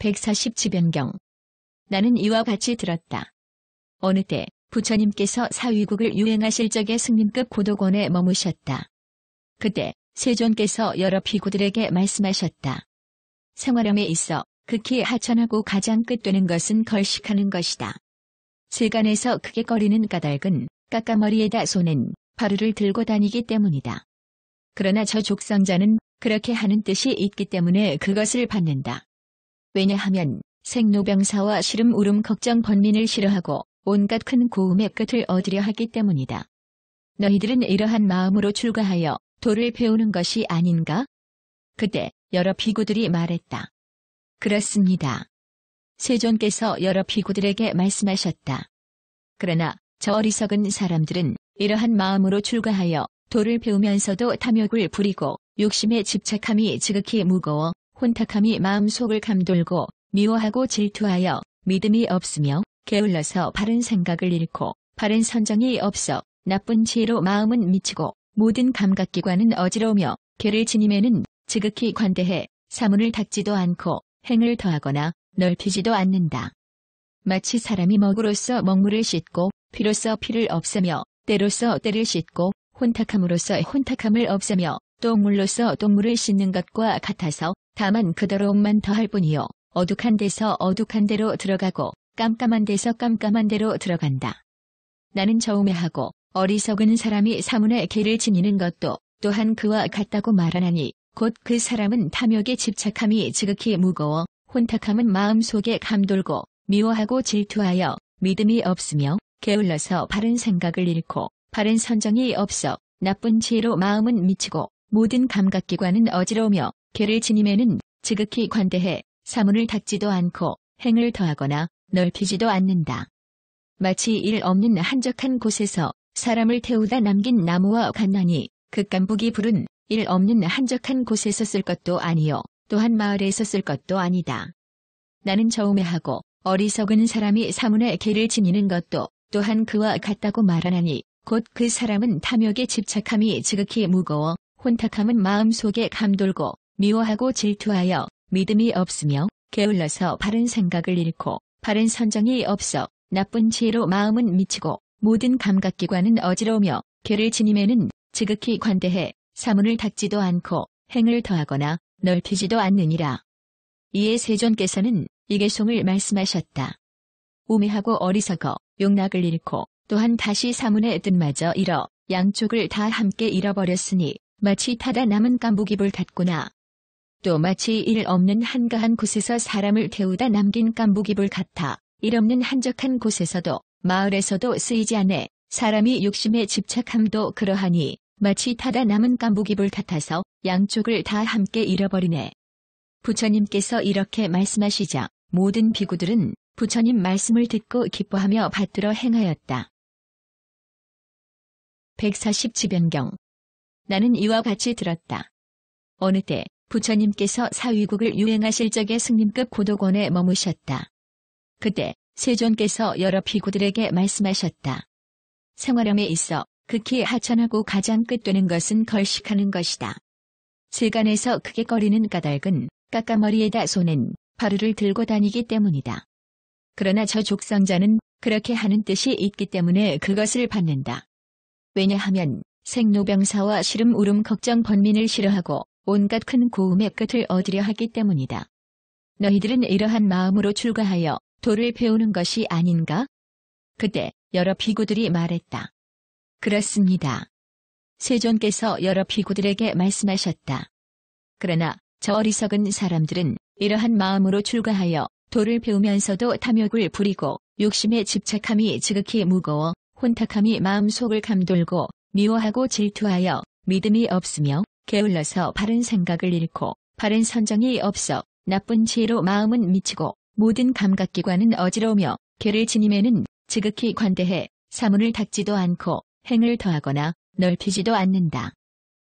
140치 변경. 나는 이와 같이 들었다. 어느 때 부처님께서 사위국을 유행하실 적에 승림급 고독원에 머무셨다. 그때 세존께서 여러 비구들에게 말씀하셨다. 생활함에 있어 극히 하천하고 가장 끝되는 것은 걸식하는 것이다. 세간에서 크게 거리는 까닭은 까까머리에다 손은 바루를 들고 다니기 때문이다. 그러나 저 족상자는 그렇게 하는 뜻이 있기 때문에 그것을 받는다. 왜냐하면 생로병사와 시름 울음 걱정 번민을 싫어하고 온갖 큰 고음의 끝을 얻으려 하기 때문이다. 너희들은 이러한 마음으로 출가하여 도를 배우는 것이 아닌가? 그때 여러 비구들이 말했다. 그렇습니다. 세존께서 여러 비구들에게 말씀하셨다. 그러나 저 어리석은 사람들은 이러한 마음으로 출가하여 도를 배우면서도 탐욕을 부리고 욕심에 집착함이 지극히 무거워 혼탁함이 마음속을 감돌고 미워하고 질투하여 믿음이 없으며 게을러서 바른 생각을 잃고 바른 선정이 없어 나쁜 지혜로 마음은 미치고 모든 감각기관은 어지러우며 개를지니면은 지극히 관대해 사문을 닦지도 않고 행을 더하거나 넓히지도 않는다. 마치 사람이 먹으로써 먹물을 씻고 피로써 피를 없애며 때로써 때를 씻고 혼탁함으로써 혼탁함을 없애며 똥물로서 똥물을 씻는 것과 같아서 다만 그더러로만 더할 뿐이요. 어둑한 데서 어둑한 데로 들어가고 깜깜한 데서 깜깜한 데로 들어간다. 나는 저음매하고 어리석은 사람이 사문의 개를 지니는 것도 또한 그와 같다고 말하나니 곧 그 사람은 탐욕에 집착함이 지극히 무거워 혼탁함은 마음속에 감돌고 미워하고 질투하여 믿음이 없으며 게을러서 바른 생각을 잃고 바른 선정이 없어 나쁜 지혜로 마음은 미치고 모든 감각기관은 어지러우며 개를 지니매는 지극히 관대해 사문을 닦지도 않고 행을 더하거나 넓히지도 않는다. 마치 일 없는 한적한 곳에서 사람을 태우다 남긴 나무와 간나니 그 깐북이 부른 일 없는 한적한 곳에서 쓸 것도 아니요 또한 마을에서 쓸 것도 아니다. 나는 저음매하고 어리석은 사람이 사문의 개를 지니는 것도 또한 그와 같다고 말하나니 곧 그 사람은 탐욕에 집착함이 지극히 무거워 혼탁함은 마음속에 감돌고 미워하고 질투하여 믿음이 없으며 게을러서 바른 생각을 잃고 바른 선정이 없어 나쁜 지혜로 마음은 미치고 모든 감각기관은 어지러우며 개를 지니면은 지극히 관대해 사문을 닦지도 않고 행을 더하거나 넓히지도 않느니라. 이에 세존께서는 이계송을 말씀하셨다. 우매하고 어리석어 용락을 잃고 또한 다시 사문의 뜻마저 잃어 양쪽을 다 함께 잃어버렸으니 마치 타다 남은 깐부기불 같구나. 또 마치 일 없는 한가한 곳에서 사람을 태우다 남긴 깐부기불 같아 일 없는 한적한 곳에서도 마을에서도 쓰이지 않네 사람이 욕심에 집착함도 그러하니 마치 타다 남은 깐부기불 같아서 양쪽을 다 함께 잃어버리네. 부처님께서 이렇게 말씀하시자 모든 비구들은 부처님 말씀을 듣고 기뻐하며 받들어 행하였다. 140지변경 나는 이와 같이 들었다. 어느 때 부처님께서 사위국을 유행하실 적에 승림급 고독원에 머무셨다. 그때 세존께서 여러 비구들에게 말씀하셨다. 생활함에 있어 극히 하천하고 가장 끝되는 것은 걸식하는 것이다. 세간에서 크게 거리는 까닭은 까까머리에다 손은 바루를 들고 다니기 때문이다. 그러나 저 족상자는 그렇게 하는 뜻이 있기 때문에 그것을 받는다. 왜냐하면 생로병사와 시름 울음 걱정 번민을 싫어하고 온갖 큰 고음의 끝을 얻으려 하기 때문이다. 너희들은 이러한 마음으로 출가하여 도를 배우는 것이 아닌가? 그때 여러 비구들이 말했다. 그렇습니다. 세존께서 여러 비구들에게 말씀하셨다. 그러나 저 어리석은 사람들은 이러한 마음으로 출가하여 도를 배우면서도 탐욕을 부리고 욕심에 집착함이 지극히 무거워 혼탁함이 마음속을 감돌고 미워하고 질투하여 믿음이 없으며 게을러서 바른 생각을 잃고 바른 선정이 없어 나쁜 지혜로 마음은 미치고 모든 감각기관은 어지러우며 개를지니면은 지극히 관대해 사문을 닦지도 않고 행을 더하거나 넓히지도 않는다.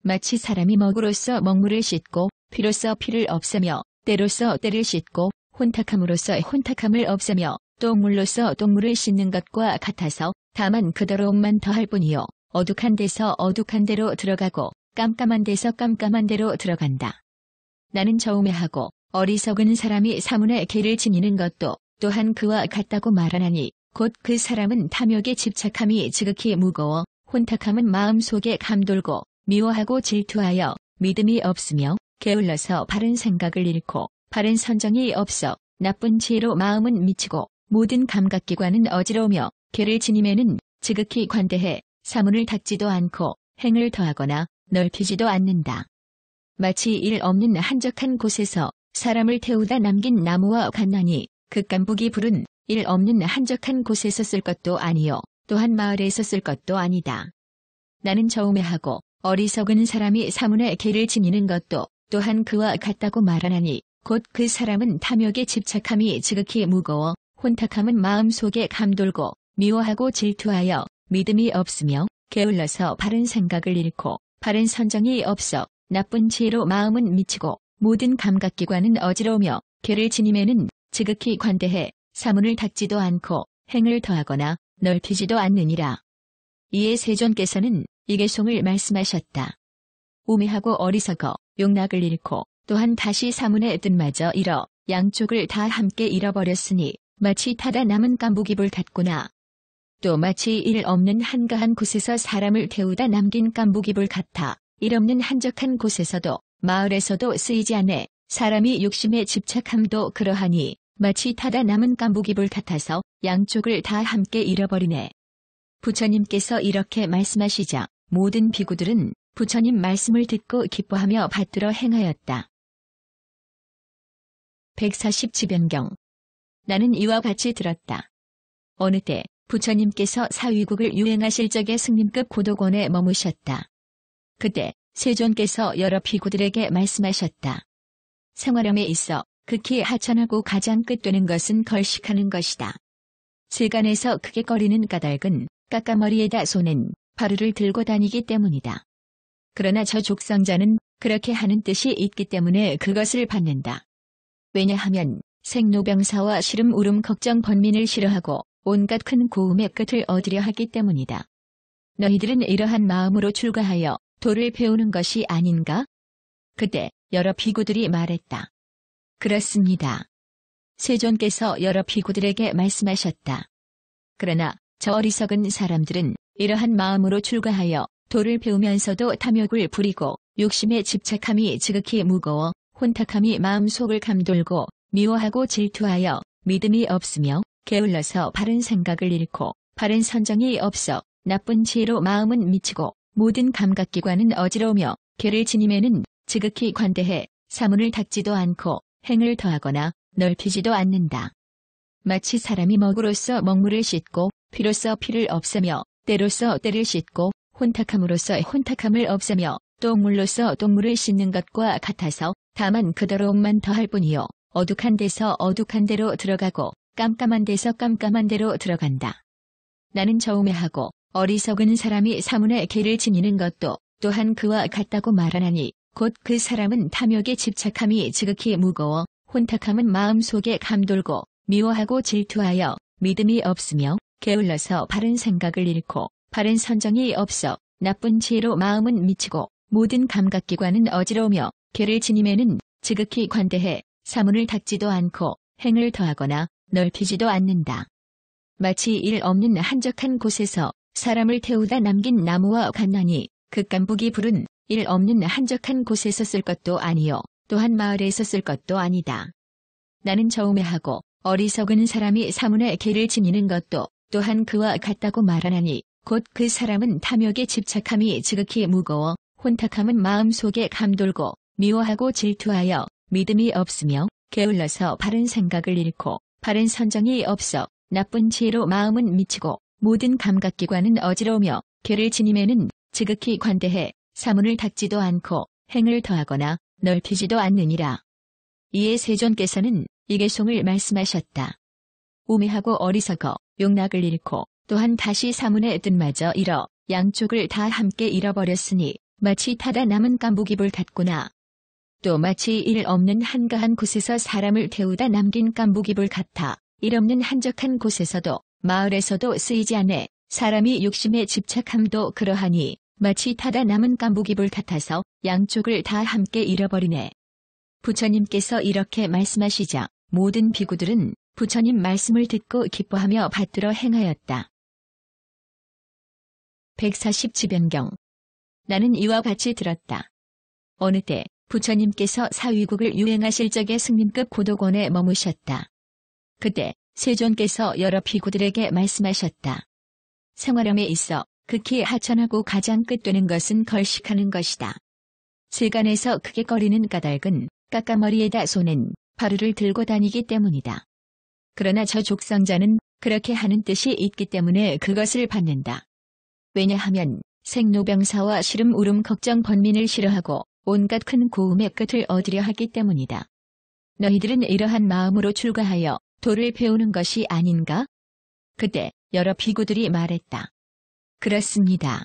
마치 사람이 먹으로써 먹물을 씻고 피로써 피를 없애며 때로써 때를 씻고 혼탁함으로써 혼탁함을 없애며 똥물로써 똥물을 씻는 것과 같아서 다만 그더러움만 더할 뿐이요 어둑한 데서 어둑한 데로 들어가고 깜깜한 데서 깜깜한 데로 들어간다. 나는 저음매하고 어리석은 사람이 사문의 개를 지니는 것도 또한 그와 같다고 말하나니 곧 그 사람은 탐욕에 집착함이 지극히 무거워 혼탁함은 마음속에 감돌고 미워하고 질투하여 믿음이 없으며 게을러서 바른 생각을 잃고 바른 선정이 없어 나쁜 지혜로 마음은 미치고 모든 감각기관은 어지러우며 개를 지니면은 지극히 관대해 사문을 닫지도 않고 행을 더하거나 넓히지도 않는다. 마치 일 없는 한적한 곳에서 사람을 태우다 남긴 나무와 간나니 그 깐북이 부른 일 없는 한적한 곳에서 쓸 것도 아니요 또한 마을에서 쓸 것도 아니다. 나는 저음매하고 어리석은 사람이 사문의 개를 지니는 것도 또한 그와 같다고 말하나니 곧 그 사람은 탐욕에 집착함이 지극히 무거워 혼탁함은 마음속에 감돌고 미워하고 질투하여 믿음이 없으며 게을러서 바른 생각을 잃고 바른 선정이 없어 나쁜 지혜로 마음은 미치고 모든 감각기관은 어지러우며 개를 지니면은 지극히 관대해 사문을 닫지도 않고 행을 더하거나 넓히지도 않느니라. 이에 세존께서는 이계송을 말씀하셨다. 우매하고 어리석어 용락을 잃고 또한 다시 사문의 뜻마저 잃어 양쪽을 다 함께 잃어버렸으니 마치 타다 남은 깐부깁불 같구나. 또 마치 일 없는 한가한 곳에서 사람을 태우다 남긴 깐부기불 같아 일 없는 한적한 곳에서도 마을에서도 쓰이지 않네 사람이 욕심에 집착함도 그러하니 마치 타다 남은 깐부기불 같아서 양쪽을 다 함께 잃어버리네. 부처님께서 이렇게 말씀하시자 모든 비구들은 부처님 말씀을 듣고 기뻐하며 받들어 행하였다. 140지변경 나는 이와 같이 들었다. 어느 때 부처님께서 사위국을 유행하실 적에 승림급 고독원에 머무셨다. 그때 세존께서 여러 비구들에게 말씀하셨다. 생활함에 있어 극히 하찮하고 가장 끝되는 것은 걸식하는 것이다. 세간에서 크게 꺼리는 까닭은 까까머리에다 손은 바루를 들고 다니기 때문이다. 그러나 저 족성자는 그렇게 하는 뜻이 있기 때문에 그것을 받는다. 왜냐하면 생노병사와 시름 울음 걱정 번민을 싫어하고 온갖 큰 고음의 끝을 얻으려 하기 때문이다. 너희들은 이러한 마음으로 출가하여 도를 배우는 것이 아닌가? 그때 여러 비구들이 말했다. 그렇습니다. 세존께서 여러 비구들에게 말씀하셨다. 그러나 저 어리석은 사람들은 이러한 마음으로 출가하여 도를 배우면서도 탐욕을 부리고 욕심의 집착함이 지극히 무거워 혼탁함이 마음속을 감돌고 미워하고 질투하여 믿음이 없으며 게을러서 바른 생각을 잃고 바른 선정이 없어 나쁜 지혜로 마음은 미치고 모든 감각기관은 어지러우며 개를 지니면는 지극히 관대해 사문을 닦지도 않고 행을 더하거나 넓히지도 않는다. 마치 사람이 먹으로써 먹물을 씻고 피로써 피를 없애며 때로써 때를 씻고 혼탁함으로써 혼탁함을 없애며 똥물로써 똥물을 씻는 것과 같아서 다만 그더러움만 더할 뿐이요 어둑한 데서 어둑한 데로 들어가고 깜깜한 데서 깜깜한 데로 들어간다. 나는 저음매하고 어리석은 사람이 사문에 개를 지니는 것도 또한 그와 같다고 말하나니 곧 그 사람은 탐욕에 집착함이 지극히 무거워 혼탁함은 마음속에 감돌고 미워하고 질투하여 믿음이 없으며 게을러서 바른 생각을 잃고 바른 선정이 없어 나쁜 지혜로 마음은 미치고 모든 감각기관은 어지러우며 개를 지니면는 지극히 관대해 사문을 닦지도 않고 행을 더하거나 넓히지도 않는다. 마치 일 없는 한적한 곳에서 사람을 태우다 남긴 나무와 간나니그 깐북이 부른 일 없는 한적한 곳에서 쓸 것도 아니요 또한 마을에서 쓸 것도 아니다. 나는 저음매하고 어리석은 사람이 사문의 개를 지니는 것도 또한 그와 같다고 말하나니 곧 그 사람은 탐욕에 집착함이 지극히 무거워 혼탁함은 마음속에 감돌고 미워하고 질투하여 믿음이 없으며 게을러서 바른 생각을 잃고 바른 선정이 없어 나쁜 지혜로 마음은 미치고 모든 감각기관은 어지러우며 괴를 지니면은 지극히 관대해 사문을 닫지도 않고 행을 더하거나 넓히지도 않느니라. 이에 세존께서는 이계송을 말씀하셨다. 우매하고 어리석어 용락을 잃고 또한 다시 사문의 뜻마저 잃어 양쪽을 다 함께 잃어버렸으니 마치 타다 남은 깐부깁불 같구나. 또 마치 일 없는 한가한 곳에서 사람을 태우다 남긴 깐부기불 같아 일 없는 한적한 곳에서도 마을에서도 쓰이지 않네 사람이 욕심에 집착함도 그러하니 마치 타다 남은 깐부기불 같아서 양쪽을 다 함께 잃어버리네. 부처님께서 이렇게 말씀하시자 모든 비구들은 부처님 말씀을 듣고 기뻐하며 받들어 행하였다. 140지변경 나는 이와 같이 들었다. 어느 때 부처님께서 사위국을 유행하실 적에 승림급 고독원에 머무셨다. 그때 세존께서 여러 비구들에게 말씀하셨다. 생활함에 있어 극히 하천하고 가장 끝되는 것은 걸식하는 것이다. 세간에서 크게 거리는 까닭은 까까머리에다 손은 바루를 들고 다니기 때문이다. 그러나 저 족성자는 그렇게 하는 뜻이 있기 때문에 그것을 받는다. 왜냐하면 생노병사와 시름 울음 걱정 번민을 싫어하고 온갖 큰 고음의 끝을 얻으려 하기 때문이다. 너희들은 이러한 마음으로 출가하여 도를 배우는 것이 아닌가? 그때 여러 비구들이 말했다. 그렇습니다.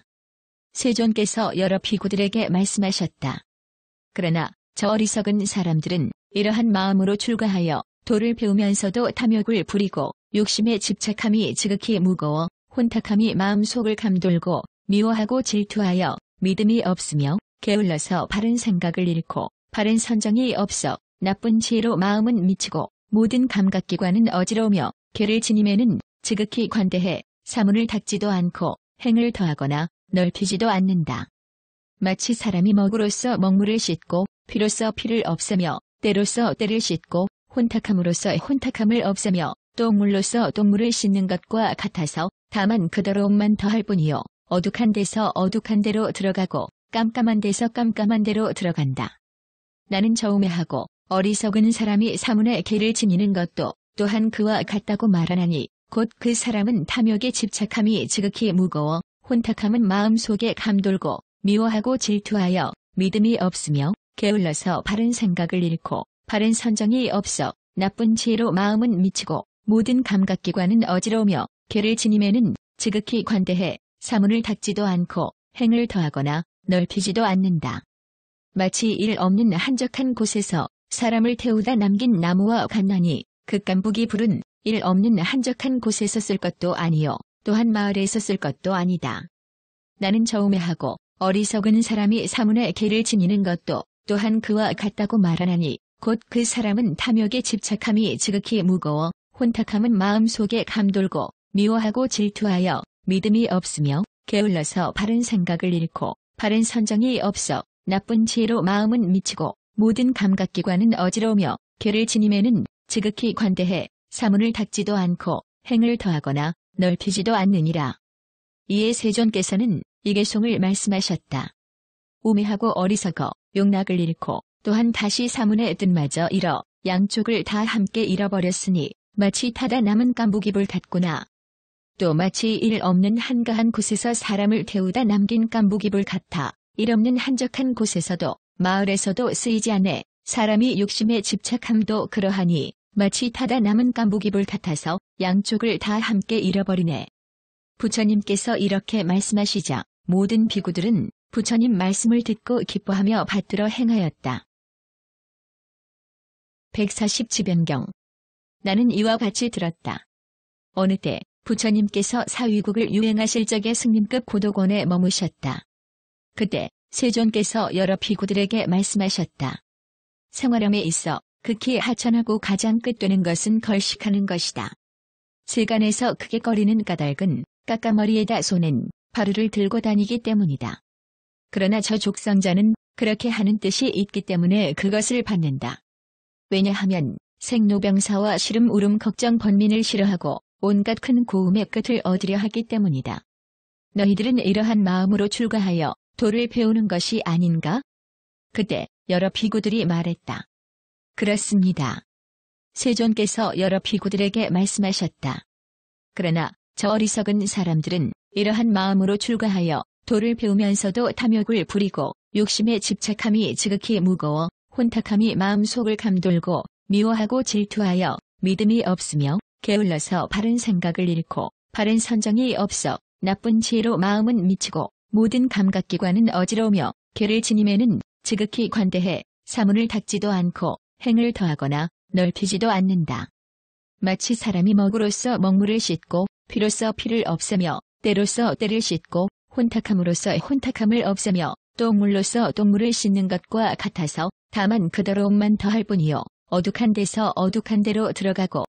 세존께서 여러 비구들에게 말씀하셨다. 그러나 저 어리석은 사람들은 이러한 마음으로 출가하여 도를 배우면서도 탐욕을 부리고 욕심의 집착함이 지극히 무거워 혼탁함이 마음속을 감돌고 미워하고 질투하여 믿음이 없으며 게을러서 바른 생각을 잃고 바른 선정이 없어 나쁜 지혜로 마음은 미치고 모든 감각기관은 어지러우며 개를 지니면는 지극히 관대해 사문을 닦지도 않고 행을 더하거나 넓히지도 않는다. 마치 사람이 먹으로써 먹물을 씻고 피로써 피를 없애며 때로써 때를 씻고 혼탁함으로써 혼탁함을 없애며 똥물로써 똥물을 씻는 것과 같아서 다만 그 더러움만 더할 뿐이요 어둑한 데서 어둑한 데로 들어가고 깜깜한 데서 깜깜한 데로 들어간다. 나는 저우매하고 어리석은 사람이 사문의 개를 지니는 것도 또한 그와 같다고 말하나니 곧 그 사람은 탐욕에 집착함이 지극히 무거워 혼탁함은 마음속에 감돌고 미워하고 질투하여 믿음이 없으며 게을러서 바른 생각을 잃고 바른 선정이 없어 나쁜 지혜로 마음은 미치고 모든 감각기관은 어지러우며 개를 지니면은 지극히 관대해 사문을 닫지도 않고 행을 더하거나 넓히지도 않는다. 마치 일 없는 한적한 곳에서 사람을 태우다 남긴 나무와 간나니그 깐북이 부른 일 없는 한적한 곳에서 쓸 것도 아니요. 또한 마을에서 쓸 것도 아니다. 나는 저음매하고 어리석은 사람이 사문의 개를 지니는 것도 또한 그와 같다고 말하나니 곧 그 사람은 탐욕에 집착함이 지극히 무거워 혼탁함은 마음속에 감돌고 미워하고 질투하여 믿음이 없으며 게을러서 바른 생각을 잃고 바른 선정이 없어 나쁜 지혜로 마음은 미치고 모든 감각기관은 어지러우며 괴를 지님에는 지극히 관대해 사문을 닦지도 않고 행을 더하거나 넓히지도 않느니라. 이에 세존께서는 이계송을 말씀하셨다. 우매하고 어리석어 용락을 잃고 또한 다시 사문의 뜻마저 잃어 양쪽을 다 함께 잃어버렸으니 마치 타다 남은 깐부깁불같구나 또 마치 일 없는 한가한 곳에서 사람을 태우다 남긴 깐부기불 같아 일 없는 한적한 곳에서도 마을에서도 쓰이지 않네 사람이 욕심에 집착함도 그러하니 마치 타다 남은 깐부기불 같아서 양쪽을 다 함께 잃어버리네. 부처님께서 이렇게 말씀하시자 모든 비구들은 부처님 말씀을 듣고 기뻐하며 받들어 행하였다. 140지변경 나는 이와 같이 들었다. 어느 때 부처님께서 사위국을 유행하실 적에 승림급 고독원에 머무셨다. 그때 세존께서 여러 비구들에게 말씀하셨다. 생활함에 있어 극히 하천하고 가장 끝되는 것은 걸식하는 것이다. 세간에서 크게 거리는 까닭은 까까머리에다 손은 바루를 들고 다니기 때문이다. 그러나 저 족성자는 그렇게 하는 뜻이 있기 때문에 그것을 받는다. 왜냐하면 생노병사와 시름 울음 걱정 번민을 싫어하고 온갖 큰 고음의 끝을 얻으려 하기 때문이다. 너희들은 이러한 마음으로 출가하여 도를 배우는 것이 아닌가? 그때 여러 피구들이 말했다. 그렇습니다. 세존께서 여러 피구들에게 말씀하셨다. 그러나 저 어리석은 사람들은 이러한 마음으로 출가하여 도를 배우면서도 탐욕을 부리고 욕심의 집착함이 지극히 무거워 혼탁함이 마음속을 감돌고 미워하고 질투하여 믿음이 없으며 게을러서 바른 생각을 잃고 바른 선정이 없어 나쁜 지혜로 마음은 미치고 모든 감각기관은 어지러우며 개를 지니면는 지극히 관대해 사문을 닫지도 않고 행을 더하거나 넓히지도 않는다. 마치 사람이 먹으로써 먹물을 씻고 피로써 피를 없애며 때로써 때를 씻고 혼탁함으로써 혼탁함을 없애며 똥물로써 똥물을 씻는 것과 같아서 다만 그 더러움만 더할 뿐이요 어둑한 데서 어둑한 데로 들어가고